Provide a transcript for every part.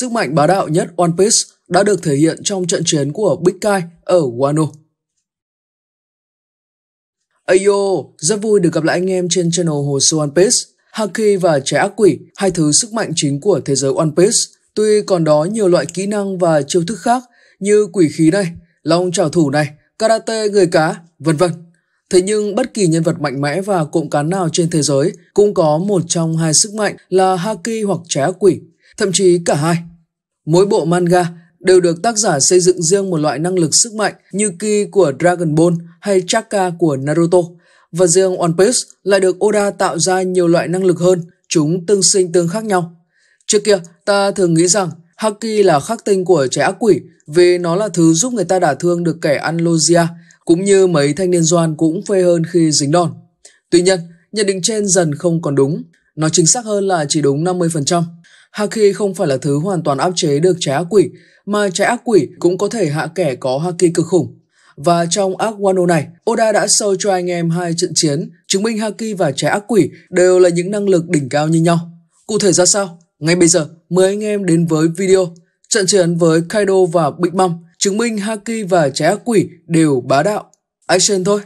Sức mạnh bá đạo nhất One Piece đã được thể hiện trong trận chiến của Big Kai ở Wano. Ayo, rất vui được gặp lại anh em trên channel Hồ Sơ One Piece. Haki và trái ác quỷ, hai thứ sức mạnh chính của thế giới One Piece. Tuy còn đó nhiều loại kỹ năng và chiêu thức khác như quỷ khí này, long trảo thủ này, karate người cá, vân vân. Thế nhưng bất kỳ nhân vật mạnh mẽ và cụm cán nào trên thế giới cũng có một trong hai sức mạnh là Haki hoặc trái ác quỷ thậm chí cả hai. Mỗi bộ manga đều được tác giả xây dựng riêng một loại năng lực sức mạnh như Ki của Dragon Ball hay Chakra của Naruto, và riêng One Piece lại được Oda tạo ra nhiều loại năng lực hơn, chúng tương sinh tương khác nhau. Trước kia, ta thường nghĩ rằng Haki là khắc tinh của trẻ ác quỷ vì nó là thứ giúp người ta đả thương được kẻ Anlosia, cũng như mấy thanh niên doan cũng phê hơn khi dính đòn. Tuy nhiên, nhận định trên dần không còn đúng. Nó chính xác hơn là chỉ đúng 50%. Haki không phải là thứ hoàn toàn áp chế được trái ác quỷ, mà trái ác quỷ cũng có thể hạ kẻ có Haki cực khủng. Và trong ác Wano này, Oda đã show cho anh em hai trận chiến, chứng minh Haki và trái ác quỷ đều là những năng lực đỉnh cao như nhau. Cụ thể ra sao? Ngay bây giờ, mời anh em đến với video trận chiến với Kaido và Big Mom, chứng minh Haki và trái ác quỷ đều bá đạo. Action thôi!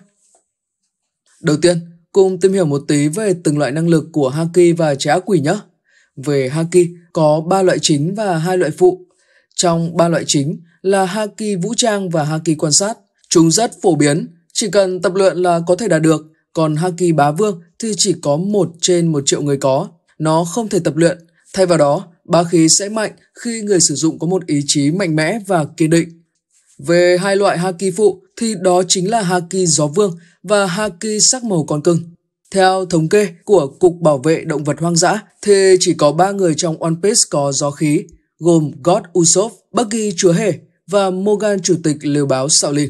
Đầu tiên, cùng tìm hiểu một tí về từng loại năng lực của Haki và trái ác quỷ nhé. Về Haki, có 3 loại chính và hai loại phụ. Trong 3 loại chính là Haki vũ trang và Haki quan sát. Chúng rất phổ biến, chỉ cần tập luyện là có thể đạt được. Còn Haki bá vương thì chỉ có 1 trên 1 triệu người có. Nó không thể tập luyện. Thay vào đó, bá khí sẽ mạnh khi người sử dụng có một ý chí mạnh mẽ và kiên định. Về hai loại Haki phụ thì đó chính là Haki gió vương và Haki sắc màu con cưng. Theo thống kê của Cục Bảo vệ Động vật Hoang dã, thì chỉ có 3 người trong One Piece có gió khí, gồm God Usopp, Buggy Chúa Hề và Morgan Chủ tịch Liều báo Shaolin.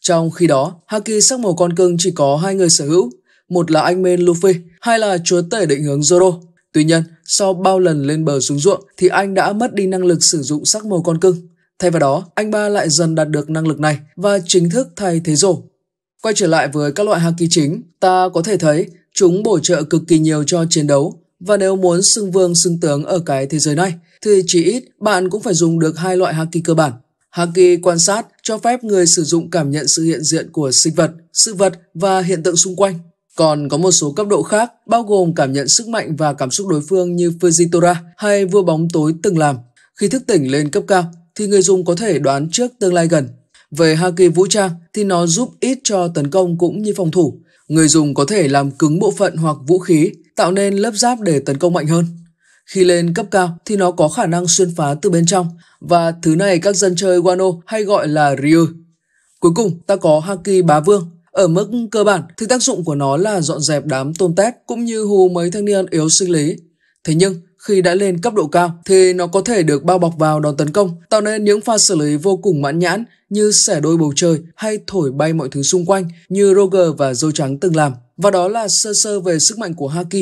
Trong khi đó, Haki sắc màu con cưng chỉ có hai người sở hữu, một là anh men Luffy, hai là chúa tể định hướng Zoro. Tuy nhiên, sau bao lần lên bờ xuống ruộng thì anh đã mất đi năng lực sử dụng sắc màu con cưng. Thay vào đó, anh ba lại dần đạt được năng lực này và chính thức thay thế rổ. Quay trở lại với các loại haki chính, ta có thể thấy Chúng bổ trợ cực kỳ nhiều cho chiến đấu và nếu muốn xưng vương xưng tướng ở cái thế giới này thì chỉ ít bạn cũng phải dùng được hai loại haki cơ bản. Haki quan sát cho phép người sử dụng cảm nhận sự hiện diện của sinh vật, sự vật và hiện tượng xung quanh. Còn có một số cấp độ khác bao gồm cảm nhận sức mạnh và cảm xúc đối phương như Fujitora hay vua bóng tối từng làm. Khi thức tỉnh lên cấp cao thì người dùng có thể đoán trước tương lai gần. Về Haki vũ trang thì nó giúp ít cho tấn công cũng như phòng thủ, Người dùng có thể làm cứng bộ phận hoặc vũ khí, tạo nên lớp giáp để tấn công mạnh hơn. Khi lên cấp cao thì nó có khả năng xuyên phá từ bên trong và thứ này các dân chơi Wano hay gọi là Ryu. Cuối cùng, ta có Haki Bá Vương. Ở mức cơ bản thì tác dụng của nó là dọn dẹp đám tôn tép cũng như hù mấy thanh niên yếu sinh lý. Thế nhưng, khi đã lên cấp độ cao thì nó có thể được bao bọc vào đòn tấn công, tạo nên những pha xử lý vô cùng mãn nhãn như xẻ đôi bầu trời hay thổi bay mọi thứ xung quanh như Roger và Dâu Trắng từng làm. Và đó là sơ sơ về sức mạnh của Haki.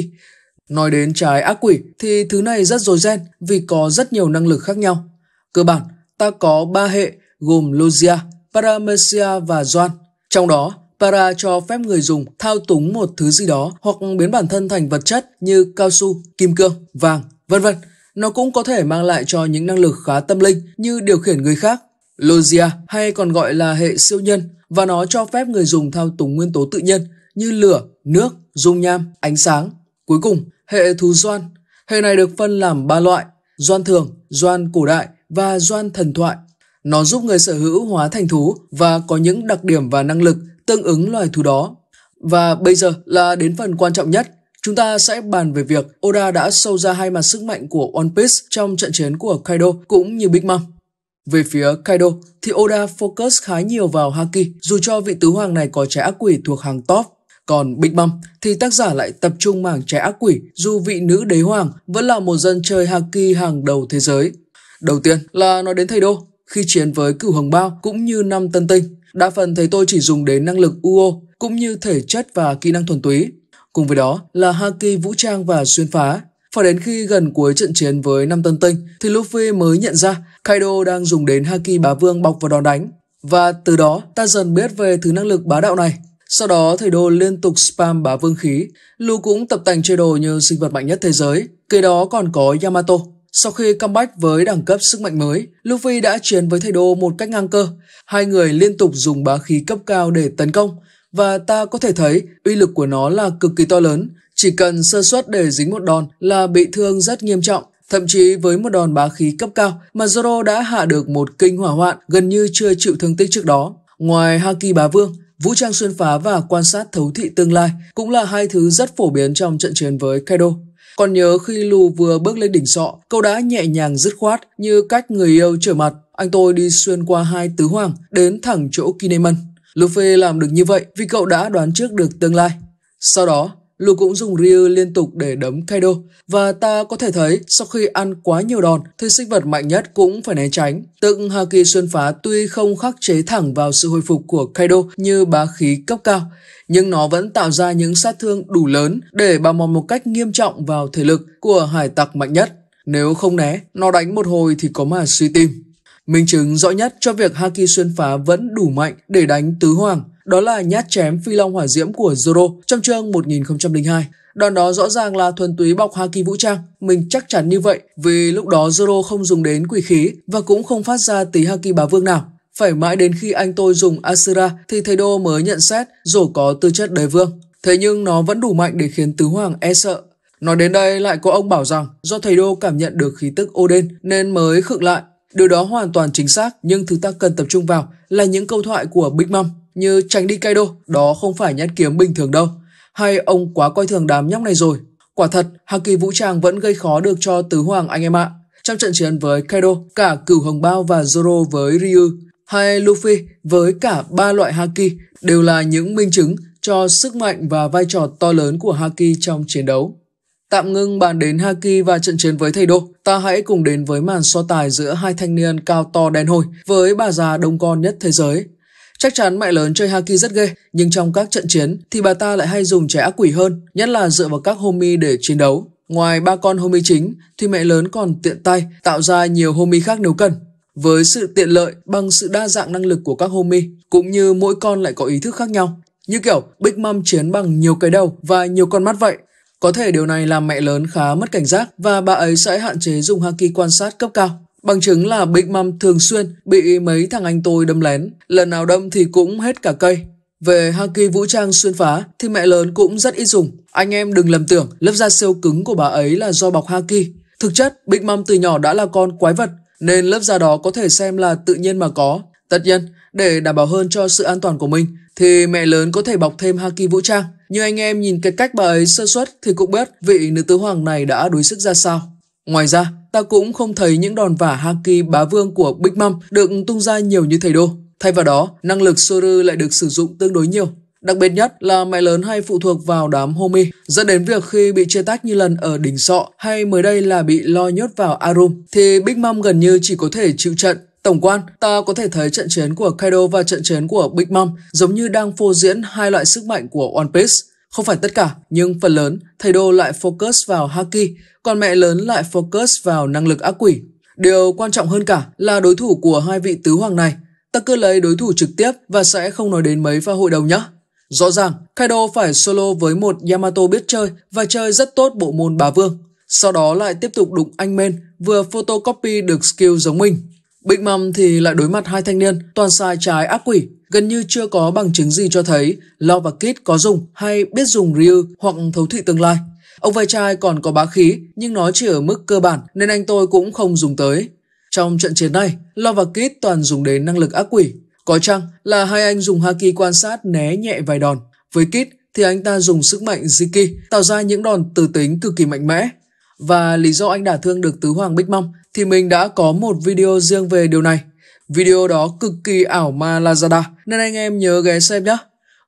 Nói đến trái ác quỷ thì thứ này rất dồi gen vì có rất nhiều năng lực khác nhau. Cơ bản, ta có ba hệ gồm Logia, Paramecia và Doan. Trong đó, Para cho phép người dùng thao túng một thứ gì đó hoặc biến bản thân thành vật chất như cao su, kim cương, vàng, vân vân. Nó cũng có thể mang lại cho những năng lực khá tâm linh như điều khiển người khác, Logia hay còn gọi là hệ siêu nhân và nó cho phép người dùng thao túng nguyên tố tự nhiên như lửa, nước, dung nham, ánh sáng. Cuối cùng, hệ thú doan. Hệ này được phân làm 3 loại, doan thường, doan cổ đại và doan thần thoại. Nó giúp người sở hữu hóa thành thú và có những đặc điểm và năng lực tương ứng loài thú đó. Và bây giờ là đến phần quan trọng nhất, chúng ta sẽ bàn về việc Oda đã sâu ra hai mặt sức mạnh của One Piece trong trận chiến của Kaido cũng như Big Mom. Về phía Kaido thì Oda focus khá nhiều vào Haki dù cho vị tứ hoàng này có trái ác quỷ thuộc hàng top. Còn Big Mom thì tác giả lại tập trung mảng trái ác quỷ dù vị nữ đế hoàng vẫn là một dân chơi Haki hàng đầu thế giới. Đầu tiên là nói đến thầy Đô khi chiến với cửu hồng bao cũng như năm tân tinh. Đa phần thầy tôi chỉ dùng đến năng lực UO cũng như thể chất và kỹ năng thuần túy. Cùng với đó là Haki vũ trang và xuyên phá. Phải đến khi gần cuối trận chiến với năm tân tinh thì Luffy mới nhận ra Kaido đang dùng đến Haki bá vương bọc vào đòn đánh. Và từ đó ta dần biết về thứ năng lực bá đạo này. Sau đó thầy Đô liên tục spam bá vương khí, Lu cũng tập tành chơi đồ như sinh vật mạnh nhất thế giới, kế đó còn có Yamato. Sau khi comeback với đẳng cấp sức mạnh mới, Luffy đã chiến với thầy một cách ngang cơ. Hai người liên tục dùng bá khí cấp cao để tấn công, và ta có thể thấy uy lực của nó là cực kỳ to lớn. Chỉ cần sơ suất để dính một đòn là bị thương rất nghiêm trọng. Thậm chí với một đòn bá khí cấp cao mà Zoro đã hạ được một kinh hỏa hoạn gần như chưa chịu thương tích trước đó. Ngoài Haki Bá Vương, vũ trang xuyên phá và quan sát thấu thị tương lai cũng là hai thứ rất phổ biến trong trận chiến với Kaido. Còn nhớ khi Lù vừa bước lên đỉnh sọ, câu đã nhẹ nhàng dứt khoát như cách người yêu trở mặt. Anh tôi đi xuyên qua hai tứ hoàng, đến thẳng chỗ Kinemon. Luffy làm được như vậy vì cậu đã đoán trước được tương lai. Sau đó, Lu cũng dùng Ryu liên tục để đấm Kaido, và ta có thể thấy sau khi ăn quá nhiều đòn thì sinh vật mạnh nhất cũng phải né tránh. Tượng Haki xuyên phá tuy không khắc chế thẳng vào sự hồi phục của Kaido như bá khí cấp cao, nhưng nó vẫn tạo ra những sát thương đủ lớn để bào mòn một cách nghiêm trọng vào thể lực của hải tặc mạnh nhất. Nếu không né, nó đánh một hồi thì có mà suy tim. Minh chứng rõ nhất cho việc Haki xuyên phá vẫn đủ mạnh để đánh tứ hoàng – đó là nhát chém phi long hỏa diễm của Zoro trong chương 1002. Đòn đó rõ ràng là thuần túy bọc haki vũ trang, mình chắc chắn như vậy vì lúc đó Zoro không dùng đến quỷ khí và cũng không phát ra tí haki bá vương nào. Phải mãi đến khi anh tôi dùng Asura thì thầy đô mới nhận xét dù có tư chất đế vương. Thế nhưng nó vẫn đủ mạnh để khiến tứ hoàng e sợ. Nói đến đây lại có ông bảo rằng do thầy đô cảm nhận được khí tức Odin nên mới khựng lại. Điều đó hoàn toàn chính xác nhưng thứ ta cần tập trung vào là những câu thoại của Big Mom như tránh đi Kaido, đó không phải nhát kiếm bình thường đâu. Hay ông quá coi thường đám nhóc này rồi. Quả thật, Haki vũ trang vẫn gây khó được cho tứ hoàng anh em ạ. Trong trận chiến với Kaido, cả cửu hồng bao và Zoro với Ryu, hay Luffy với cả ba loại Haki đều là những minh chứng cho sức mạnh và vai trò to lớn của Haki trong chiến đấu. Tạm ngưng bàn đến Haki và trận chiến với thầy Đô, ta hãy cùng đến với màn so tài giữa hai thanh niên cao to đen hồi với bà già đông con nhất thế giới Chắc chắn mẹ lớn chơi Haki rất ghê, nhưng trong các trận chiến thì bà ta lại hay dùng trẻ ác quỷ hơn, nhất là dựa vào các homie để chiến đấu. Ngoài ba con homie chính thì mẹ lớn còn tiện tay tạo ra nhiều homie khác nếu cần. Với sự tiện lợi bằng sự đa dạng năng lực của các homie, cũng như mỗi con lại có ý thức khác nhau. Như kiểu Big Mom chiến bằng nhiều cái đầu và nhiều con mắt vậy. Có thể điều này làm mẹ lớn khá mất cảnh giác và bà ấy sẽ hạn chế dùng Haki quan sát cấp cao. Bằng chứng là Big Mom thường xuyên bị mấy thằng anh tôi đâm lén, lần nào đâm thì cũng hết cả cây. Về haki vũ trang xuyên phá thì mẹ lớn cũng rất ít dùng. Anh em đừng lầm tưởng lớp da siêu cứng của bà ấy là do bọc haki. Thực chất, Big Mom từ nhỏ đã là con quái vật, nên lớp da đó có thể xem là tự nhiên mà có. Tất nhiên, để đảm bảo hơn cho sự an toàn của mình, thì mẹ lớn có thể bọc thêm haki vũ trang. Như anh em nhìn cái cách bà ấy sơ suất thì cũng biết vị nữ tứ hoàng này đã đối sức ra sao. Ngoài ra, ta cũng không thấy những đòn vả Haki bá vương của Big Mom được tung ra nhiều như thầy đô. Thay vào đó, năng lực Soru lại được sử dụng tương đối nhiều. Đặc biệt nhất là mẹ lớn hay phụ thuộc vào đám homie, dẫn đến việc khi bị chia tách như lần ở đỉnh sọ hay mới đây là bị lo nhốt vào Arum, thì Big Mom gần như chỉ có thể chịu trận. Tổng quan, ta có thể thấy trận chiến của Kaido và trận chiến của Big Mom giống như đang phô diễn hai loại sức mạnh của One Piece. Không phải tất cả, nhưng phần lớn, thầy Đô lại focus vào Haki, còn mẹ lớn lại focus vào năng lực ác quỷ. Điều quan trọng hơn cả là đối thủ của hai vị tứ hoàng này. Ta cứ lấy đối thủ trực tiếp và sẽ không nói đến mấy pha hội đồng nhé. Rõ ràng, Kaido phải solo với một Yamato biết chơi và chơi rất tốt bộ môn bá vương. Sau đó lại tiếp tục đụng anh Men vừa photocopy được skill giống mình. Big Mom thì lại đối mặt hai thanh niên, toàn sai trái ác quỷ. Gần như chưa có bằng chứng gì cho thấy Lo và Kid có dùng hay biết dùng Ryu hoặc thấu thị tương lai. Ông vai trai còn có bá khí, nhưng nó chỉ ở mức cơ bản nên anh tôi cũng không dùng tới. Trong trận chiến này, Lo và Kid toàn dùng đến năng lực ác quỷ. Có chăng là hai anh dùng Haki quan sát né nhẹ vài đòn. Với Kid thì anh ta dùng sức mạnh Ziki tạo ra những đòn từ tính cực kỳ mạnh mẽ. Và lý do anh đả thương được tứ hoàng Bích Mom thì mình đã có một video riêng về điều này. Video đó cực kỳ ảo ma Lazada nên anh em nhớ ghé xem nhé.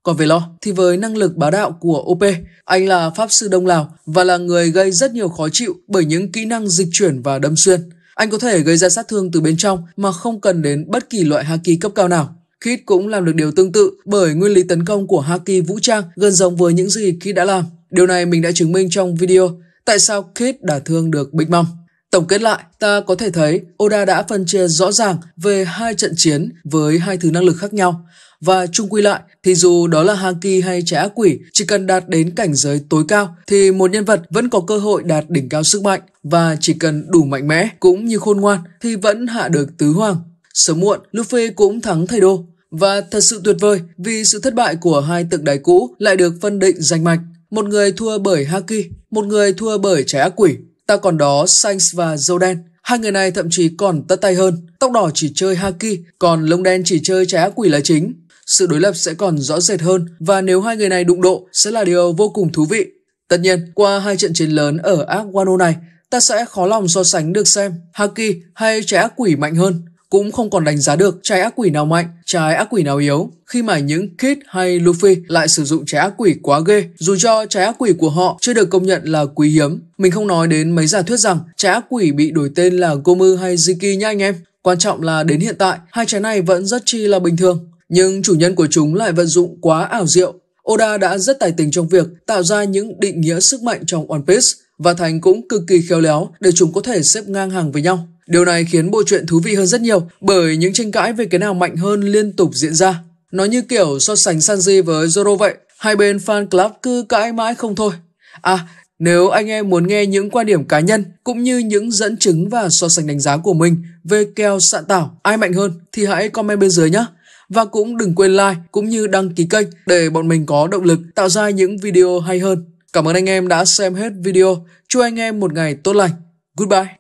Còn về lo thì với năng lực bá đạo của OP, anh là Pháp Sư Đông Lào và là người gây rất nhiều khó chịu bởi những kỹ năng dịch chuyển và đâm xuyên. Anh có thể gây ra sát thương từ bên trong mà không cần đến bất kỳ loại haki cấp cao nào. Kit cũng làm được điều tương tự bởi nguyên lý tấn công của haki vũ trang gần giống với những gì Kit đã làm. Điều này mình đã chứng minh trong video tại sao Kit đã thương được Big Mom. Tổng kết lại, ta có thể thấy Oda đã phân chia rõ ràng về hai trận chiến với hai thứ năng lực khác nhau. Và chung quy lại, thì dù đó là Haki hay trẻ ác quỷ, chỉ cần đạt đến cảnh giới tối cao thì một nhân vật vẫn có cơ hội đạt đỉnh cao sức mạnh và chỉ cần đủ mạnh mẽ cũng như khôn ngoan thì vẫn hạ được tứ hoàng. Sớm muộn, Luffy cũng thắng thầy đô. Và thật sự tuyệt vời vì sự thất bại của hai tượng đài cũ lại được phân định danh mạch. Một người thua bởi Haki, một người thua bởi trái ác quỷ Ta còn đó Sainz và Dâu Đen. Hai người này thậm chí còn tất tay hơn. Tóc đỏ chỉ chơi Haki, còn lông đen chỉ chơi trái ác quỷ là chính. Sự đối lập sẽ còn rõ rệt hơn và nếu hai người này đụng độ sẽ là điều vô cùng thú vị. Tất nhiên, qua hai trận chiến lớn ở ác Wano này, ta sẽ khó lòng so sánh được xem Haki hay trái ác quỷ mạnh hơn cũng không còn đánh giá được trái ác quỷ nào mạnh, trái ác quỷ nào yếu. Khi mà những Kid hay Luffy lại sử dụng trái ác quỷ quá ghê, dù cho trái ác quỷ của họ chưa được công nhận là quý hiếm. Mình không nói đến mấy giả thuyết rằng trái ác quỷ bị đổi tên là Gomu hay Ziki nha anh em. Quan trọng là đến hiện tại, hai trái này vẫn rất chi là bình thường. Nhưng chủ nhân của chúng lại vận dụng quá ảo diệu. Oda đã rất tài tình trong việc tạo ra những định nghĩa sức mạnh trong One Piece và Thành cũng cực kỳ khéo léo để chúng có thể xếp ngang hàng với nhau. Điều này khiến bộ truyện thú vị hơn rất nhiều bởi những tranh cãi về cái nào mạnh hơn liên tục diễn ra. Nó như kiểu so sánh Sanji với Zoro vậy, hai bên fan club cứ cãi mãi không thôi. À, nếu anh em muốn nghe những quan điểm cá nhân cũng như những dẫn chứng và so sánh đánh giá của mình về kèo sạn tảo ai mạnh hơn thì hãy comment bên dưới nhé. Và cũng đừng quên like cũng như đăng ký kênh để bọn mình có động lực tạo ra những video hay hơn. Cảm ơn anh em đã xem hết video. Chúc anh em một ngày tốt lành. Goodbye.